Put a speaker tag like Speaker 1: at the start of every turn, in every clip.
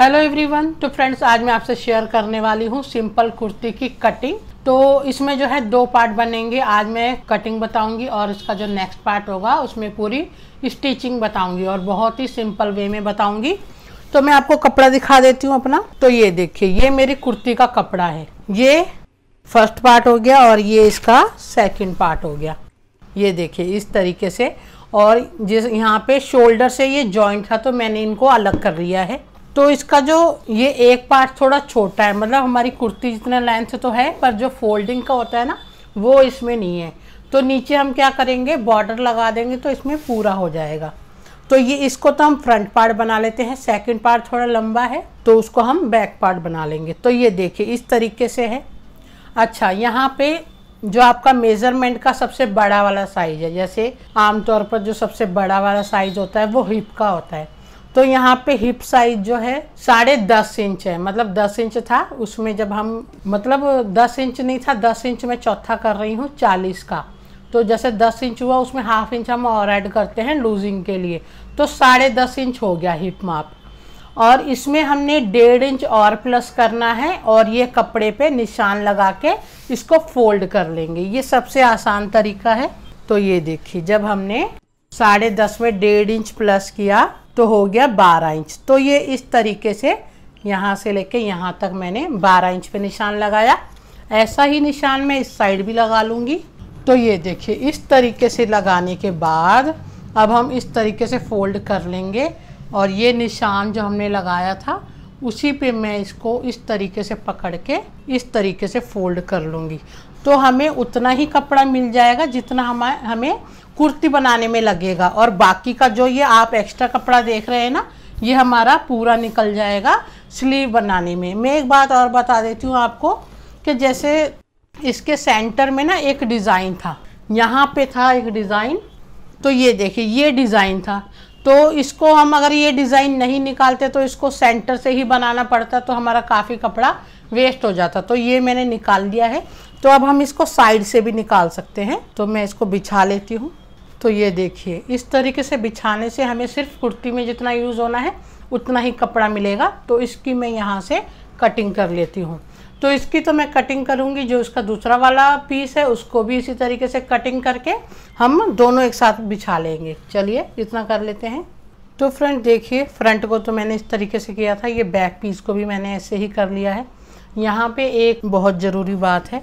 Speaker 1: hello everyone तो friends आज मैं आपसे शेयर करने वाली हूँ सिंपल कुर्ती की कटिंग तो इसमें जो है दो पार्ट बनेंगे आज मैं कटिंग बताऊंगी और इसका जो नेक्स्ट पार्ट होगा उसमें पूरी स्टिचिंग बताऊंगी और बहुत ही सिंपल वे में बताऊंगी तो मैं आपको कपड़ा दिखा देती हूँ अपना तो ये देखिए ये मेरी कुर्ती का कपड़ा है ये फर्स्ट पार्ट हो गया और ये इसका सेकेंड पार्ट हो गया ये देखिए इस तरीके से और जिस यहाँ पे शोल्डर से ये जॉइंट था तो मैंने इनको अलग कर लिया है तो इसका जो ये एक पार्ट थोड़ा छोटा है मतलब हमारी कुर्ती जितना लेंथ तो है पर जो फोल्डिंग का होता है ना वो इसमें नहीं है तो नीचे हम क्या करेंगे बॉर्डर लगा देंगे तो इसमें पूरा हो जाएगा तो ये इसको तो हम फ्रंट पार्ट बना लेते हैं सेकंड पार्ट थोड़ा लंबा है तो उसको हम बैक पार्ट बना लेंगे तो ये देखिए इस तरीके से है अच्छा यहाँ पे जो आपका मेज़रमेंट का सबसे बड़ा वाला साइज़ है जैसे आमतौर पर जो सबसे बड़ा वाला साइज़ होता है वो हिप का होता है तो यहाँ पे हिप साइज जो है साढ़े दस इंच है मतलब दस इंच था उसमें जब हम मतलब दस इंच नहीं था दस इंच में चौथा कर रही हूँ चालीस का तो जैसे दस इंच हुआ उसमें हाफ इंच हम और ऐड करते हैं लूजिंग के लिए तो साढ़े दस इंच हो गया हिप माप और इसमें हमने डेढ़ इंच और प्लस करना है और ये कपड़े पे निशान लगा के इसको फोल्ड कर लेंगे ये सबसे आसान तरीका है तो ये देखिए जब हमने साढ़े दस में डेढ़ इंच प्लस किया तो हो गया 12 इंच तो ये इस तरीके से यहाँ से लेके यहाँ तक मैंने 12 इंच पे निशान लगाया ऐसा ही निशान मैं इस साइड भी लगा लूँगी तो ये देखिए इस तरीके से लगाने के बाद अब हम इस तरीके से फोल्ड कर लेंगे और ये निशान जो हमने लगाया था उसी पे मैं इसको इस तरीके से पकड़ के इस तरीके से फोल्ड कर लूँगी तो हमें उतना ही कपड़ा मिल जाएगा जितना हम हमें कुर्ती बनाने में लगेगा और बाकी का जो ये आप एक्स्ट्रा कपड़ा देख रहे हैं ना ये हमारा पूरा निकल जाएगा स्लीव बनाने में मैं एक बात और बता देती हूँ आपको कि जैसे इसके सेंटर में ना एक डिज़ाइन था यहाँ पे था एक डिज़ाइन तो ये देखिए ये डिज़ाइन था तो इसको हम अगर ये डिज़ाइन नहीं निकालते तो इसको सेंटर से ही बनाना पड़ता तो हमारा काफ़ी कपड़ा वेस्ट हो जाता तो ये मैंने निकाल दिया है तो अब हम इसको साइड से भी निकाल सकते हैं तो मैं इसको बिछा लेती हूँ तो ये देखिए इस तरीके से बिछाने से हमें सिर्फ कुर्ती में जितना यूज़ होना है उतना ही कपड़ा मिलेगा तो इसकी मैं यहाँ से कटिंग कर लेती हूँ तो इसकी तो मैं कटिंग करूँगी जो इसका दूसरा वाला पीस है उसको भी इसी तरीके से कटिंग करके हम दोनों एक साथ बिछा लेंगे चलिए इतना कर लेते हैं तो फ्रेंड देखिए फ्रंट को तो मैंने इस तरीके से किया था ये बैक पीस को भी मैंने ऐसे ही कर लिया है यहाँ पे एक बहुत ज़रूरी बात है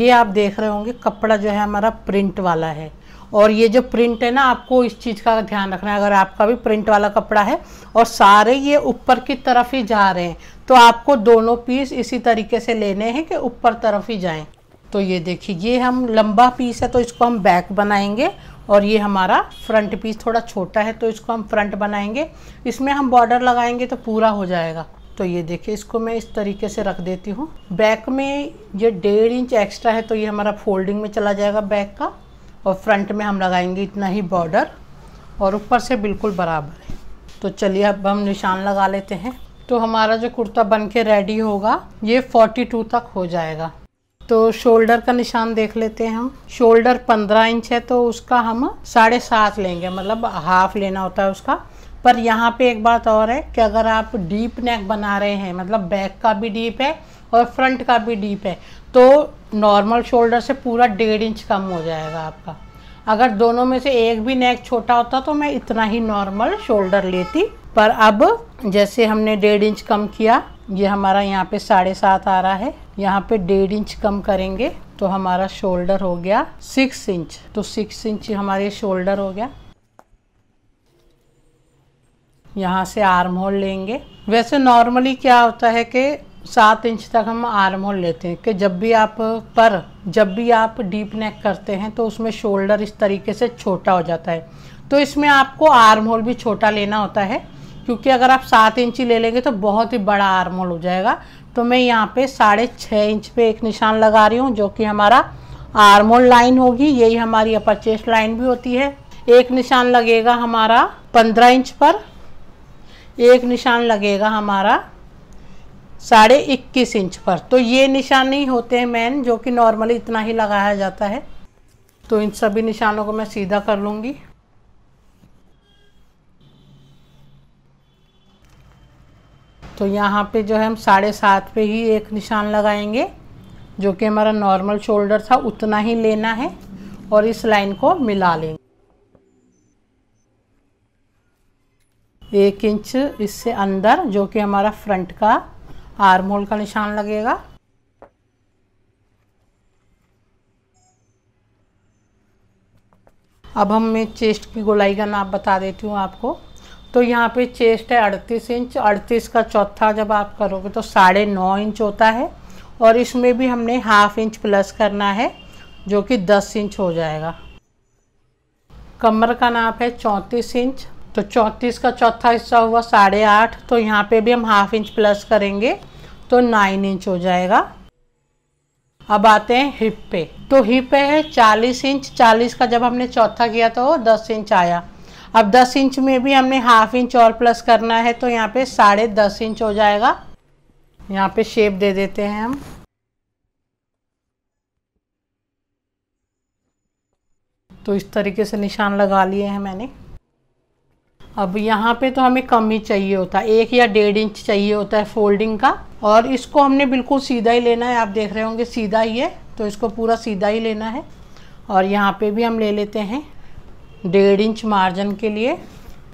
Speaker 1: ये आप देख रहे होंगे कपड़ा जो है हमारा प्रिंट वाला है और ये जो प्रिंट है ना आपको इस चीज़ का ध्यान रखना है अगर आपका भी प्रिंट वाला कपड़ा है और सारे ये ऊपर की तरफ ही जा रहे हैं तो आपको दोनों पीस इसी तरीके से लेने हैं कि ऊपर तरफ ही जाएं तो ये देखिए ये हम लंबा पीस है तो इसको हम बैक बनाएंगे और ये हमारा फ्रंट पीस थोड़ा छोटा है तो इसको हम फ्रंट बनाएंगे इसमें हम बॉर्डर लगाएंगे तो पूरा हो जाएगा तो ये देखिए इसको मैं इस तरीके से रख देती हूँ बैक में ये डेढ़ इंच एक्स्ट्रा है तो ये हमारा फोल्डिंग में चला जाएगा बैक का और फ्रंट में हम लगाएंगे इतना ही बॉर्डर और ऊपर से बिल्कुल बराबर है तो चलिए अब हम निशान लगा लेते हैं तो हमारा जो कुर्ता बन के रेडी होगा ये 42 तक हो जाएगा तो शोल्डर का निशान देख लेते हैं हम शोल्डर 15 इंच है तो उसका हम साढ़े सात लेंगे मतलब हाफ लेना होता है उसका पर यहाँ पे एक बात और है कि अगर आप डीप नेक बना रहे हैं मतलब बैक का भी डीप है और फ्रंट का भी डीप है तो नॉर्मल शोल्डर से पूरा डेढ़ इंच कम हो जाएगा आपका अगर दोनों में से एक भी नेक छोटा होता तो मैं इतना ही नॉर्मल शोल्डर लेती पर अब जैसे हमने डेढ़ इंच कम किया ये हमारा यहाँ पे साढ़े सात आ रहा है यहाँ पे डेढ़ इंच कम करेंगे तो हमारा शोल्डर हो गया सिक्स इंच तो सिक्स इंच हमारे शोल्डर हो गया यहाँ से आर्म होल लेंगे वैसे नॉर्मली क्या होता है कि सात इंच तक हम आर्म होल लेते हैं कि जब भी आप पर जब भी आप डीप नेक करते हैं तो उसमें शोल्डर इस तरीके से छोटा हो जाता है तो इसमें आपको आर्म होल भी छोटा लेना होता है क्योंकि अगर आप सात इंच ही ले लेंगे तो बहुत ही बड़ा आर्म होल हो जाएगा तो मैं यहाँ पे साढ़े छः इंच पे एक निशान लगा रही हूँ जो कि हमारा आर्म होल लाइन होगी यही हमारी अपर चेस्ट लाइन भी होती है एक निशान लगेगा हमारा पंद्रह इंच पर एक निशान लगेगा हमारा साढ़े इक्कीस इंच पर तो ये निशान नहीं होते हैं मैन जो कि नॉर्मली इतना ही लगाया जाता है तो इन सभी निशानों को मैं सीधा कर लूँगी तो यहाँ पे जो है हम साढ़े सात पे ही एक निशान लगाएंगे जो कि हमारा नॉर्मल शोल्डर था उतना ही लेना है और इस लाइन को मिला लेंगे एक इंच इससे अंदर जो कि हमारा फ्रंट का आर मोल का निशान लगेगा अब हम मैं चेस्ट की गोलाई का नाप बता देती हूँ आपको तो यहाँ पे चेस्ट है अड़तीस इंच अड़तीस का चौथा जब आप करोगे तो साढ़े नौ इंच होता है और इसमें भी हमने हाफ इंच प्लस करना है जो कि दस इंच हो जाएगा कमर का नाप है चौंतीस इंच तो चौंतीस का चौथा हिस्सा हुआ साढ़े आठ तो यहाँ पे भी हम हाफ इंच प्लस करेंगे तो नाइन इंच हो जाएगा अब आते हैं हिप पे तो हिप पे है चालीस इंच चालीस का जब हमने चौथा किया तो वो दस इंच आया अब दस इंच में भी हमने हाफ इंच और प्लस करना है तो यहाँ पे साढ़े दस इंच हो जाएगा यहाँ पे शेप दे देते हैं हम तो इस तरीके से निशान लगा लिए हैं मैंने अब यहाँ पे तो हमें कम ही चाहिए होता है एक या डेढ़ इंच चाहिए होता है फोल्डिंग का और इसको हमने बिल्कुल सीधा ही लेना है आप देख रहे होंगे सीधा ही है तो इसको पूरा सीधा ही लेना है और यहाँ पे भी हम ले लेते हैं डेढ़ इंच मार्जिन के लिए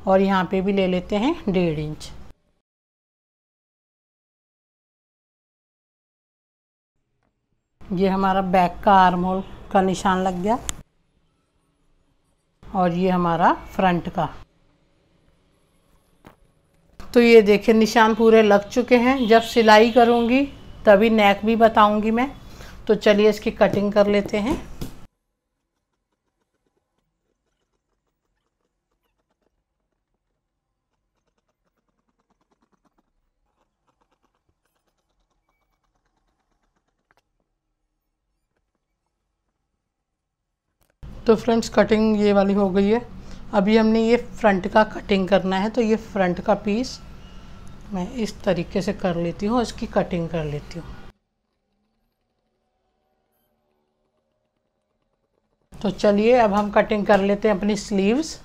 Speaker 1: और यहाँ पे भी ले लेते हैं डेढ़ इंच ये हमारा बैक का आर्म होल का निशान लग गया और ये हमारा फ्रंट का तो ये देखिए निशान पूरे लग चुके हैं जब सिलाई करूँगी तभी नेक भी बताऊँगी मैं तो चलिए इसकी कटिंग कर लेते हैं तो फ्रेंड्स कटिंग ये वाली हो गई है अभी हमने ये फ्रंट का कटिंग करना है तो ये फ्रंट का पीस मैं इस तरीके से कर लेती हूँ इसकी कटिंग कर लेती हूँ तो चलिए अब हम कटिंग कर लेते हैं अपनी स्लीव्स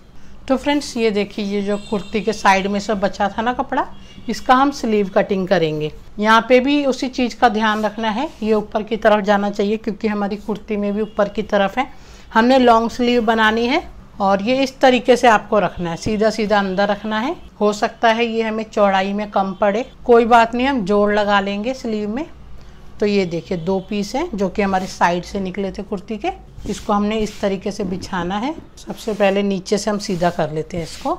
Speaker 1: तो फ्रेंड्स ये देखिए ये जो कुर्ती के साइड में सब बचा था ना कपड़ा इसका हम स्लीव कटिंग करेंगे यहाँ पे भी उसी चीज़ का ध्यान रखना है ये ऊपर की तरफ जाना चाहिए क्योंकि हमारी कुर्ती में भी ऊपर की तरफ है हमने लॉन्ग स्लीव बनानी है और ये इस तरीके से आपको रखना है सीधा सीधा अंदर रखना है हो सकता है ये हमें चौड़ाई में कम पड़े कोई बात नहीं हम जोड़ लगा लेंगे स्लीव में तो ये देखिए दो पीस हैं जो कि हमारे साइड से निकले थे कुर्ती के इसको हमने इस तरीके से बिछाना है सबसे पहले नीचे से हम सीधा कर लेते हैं इसको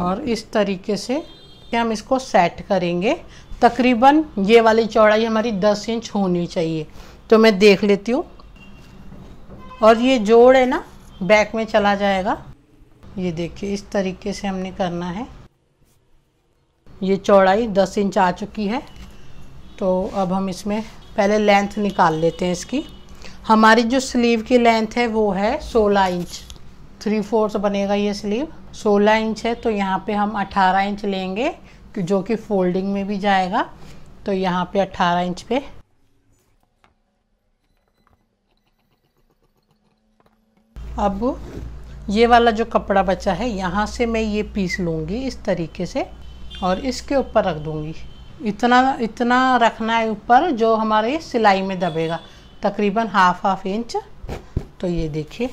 Speaker 1: और इस तरीके से हम इसको सेट करेंगे तकरीबन ये वाली चौड़ाई हमारी 10 इंच होनी चाहिए तो मैं देख लेती हूँ और ये जोड़ है ना बैक में चला जाएगा ये देखिए इस तरीके से हमने करना है ये चौड़ाई 10 इंच आ चुकी है तो अब हम इसमें पहले लेंथ निकाल लेते हैं इसकी हमारी जो स्लीव की लेंथ है वो है 16 इंच थ्री फोर्थ बनेगा ये स्लीव 16 इंच है तो यहाँ पे हम 18 इंच लेंगे जो कि फोल्डिंग में भी जाएगा तो यहाँ पे 18 इंच पे अब ये वाला जो कपड़ा बचा है यहाँ से मैं ये पीस लूँगी इस तरीके से और इसके ऊपर रख दूँगी इतना इतना रखना है ऊपर जो हमारे सिलाई में दबेगा तकरीबन हाफ हाफ इंच तो ये देखिए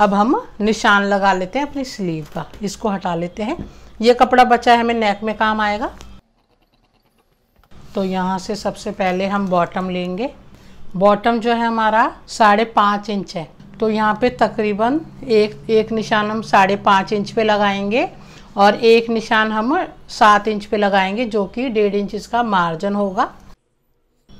Speaker 1: अब हम निशान लगा लेते हैं अपनी स्लीव का इसको हटा लेते हैं ये कपड़ा बचा है हमें नेक में काम आएगा तो यहाँ से सबसे पहले हम बॉटम लेंगे बॉटम जो है हमारा साढ़े पाँच इंच है तो यहाँ पे तकरीबन एक एक निशान हम साढ़े पाँच इंच पे लगाएंगे और एक निशान हम सात इंच पे लगाएंगे जो कि डेढ़ इंच इसका मार्जिन होगा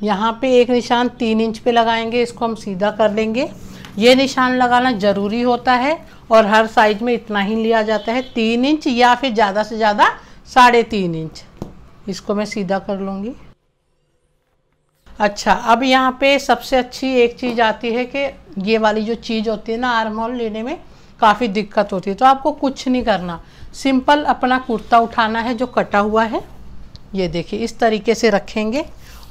Speaker 1: यहाँ पे एक निशान तीन इंच पे लगाएंगे इसको हम सीधा कर लेंगे ये निशान लगाना ज़रूरी होता है और हर साइज में इतना ही लिया जाता है तीन इंच या फिर ज़्यादा से ज़्यादा साढ़े तीन इंच इसको मैं सीधा कर लूँगी अच्छा अब यहाँ पे सबसे अच्छी एक चीज़ आती है कि ये वाली जो चीज़ होती है ना आर्म होल लेने में काफ़ी दिक्कत होती है तो आपको कुछ नहीं करना सिंपल अपना कुर्ता उठाना है जो कटा हुआ है ये देखिए इस तरीके से रखेंगे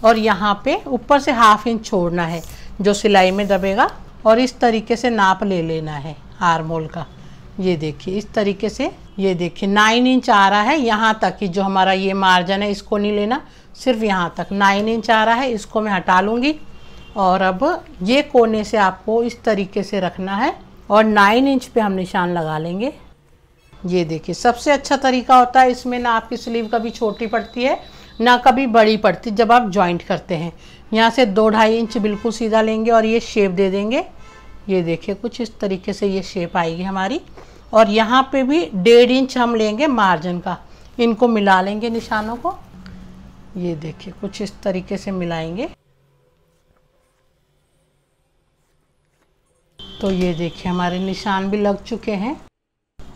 Speaker 1: और यहाँ पे ऊपर से हाफ इंच छोड़ना है जो सिलाई में दबेगा और इस तरीके से नाप ले लेना है आर्म का ये देखिए इस तरीके से ये देखिए नाइन इंच आ रहा है यहाँ तक कि जो हमारा ये मार्जन है इसको नहीं लेना सिर्फ यहाँ तक नाइन इंच आ रहा है इसको मैं हटा लूँगी और अब ये कोने से आपको इस तरीके से रखना है और नाइन इंच पे हम निशान लगा लेंगे ये देखिए सबसे अच्छा तरीका होता है इसमें ना आपकी स्लीव कभी छोटी पड़ती है ना कभी बड़ी पड़ती जब आप जॉइंट करते हैं यहाँ से दो ढाई इंच बिल्कुल सीधा लेंगे और ये शेप दे देंगे ये देखिए कुछ इस तरीके से ये शेप आएगी हमारी और यहाँ पे भी डेढ़ इंच हम लेंगे मार्जिन का इनको मिला लेंगे निशानों को ये देखिए कुछ इस तरीके से मिलाएंगे तो ये देखिए हमारे निशान भी लग चुके हैं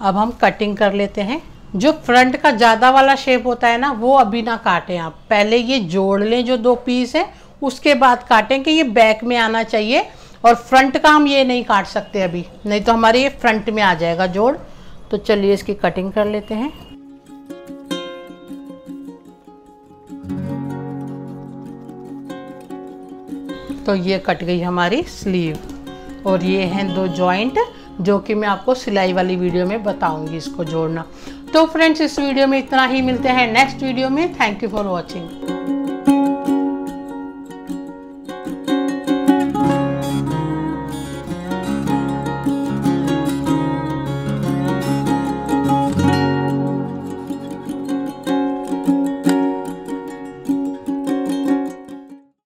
Speaker 1: अब हम कटिंग कर लेते हैं जो फ्रंट का ज़्यादा वाला शेप होता है ना वो अभी ना काटें आप पहले ये जोड़ लें जो दो पीस है उसके बाद काटें कि ये बैक में आना चाहिए और फ्रंट का हम ये नहीं काट सकते अभी नहीं तो हमारे ये फ्रंट में आ जाएगा जोड़ तो चलिए इसकी कटिंग कर लेते हैं तो ये कट गई हमारी स्लीव और ये हैं दो जॉइंट जो कि मैं आपको सिलाई वाली वीडियो में बताऊंगी इसको जोड़ना तो फ्रेंड्स इस वीडियो में इतना ही मिलते हैं नेक्स्ट वीडियो में थैंक यू फॉर वॉचिंग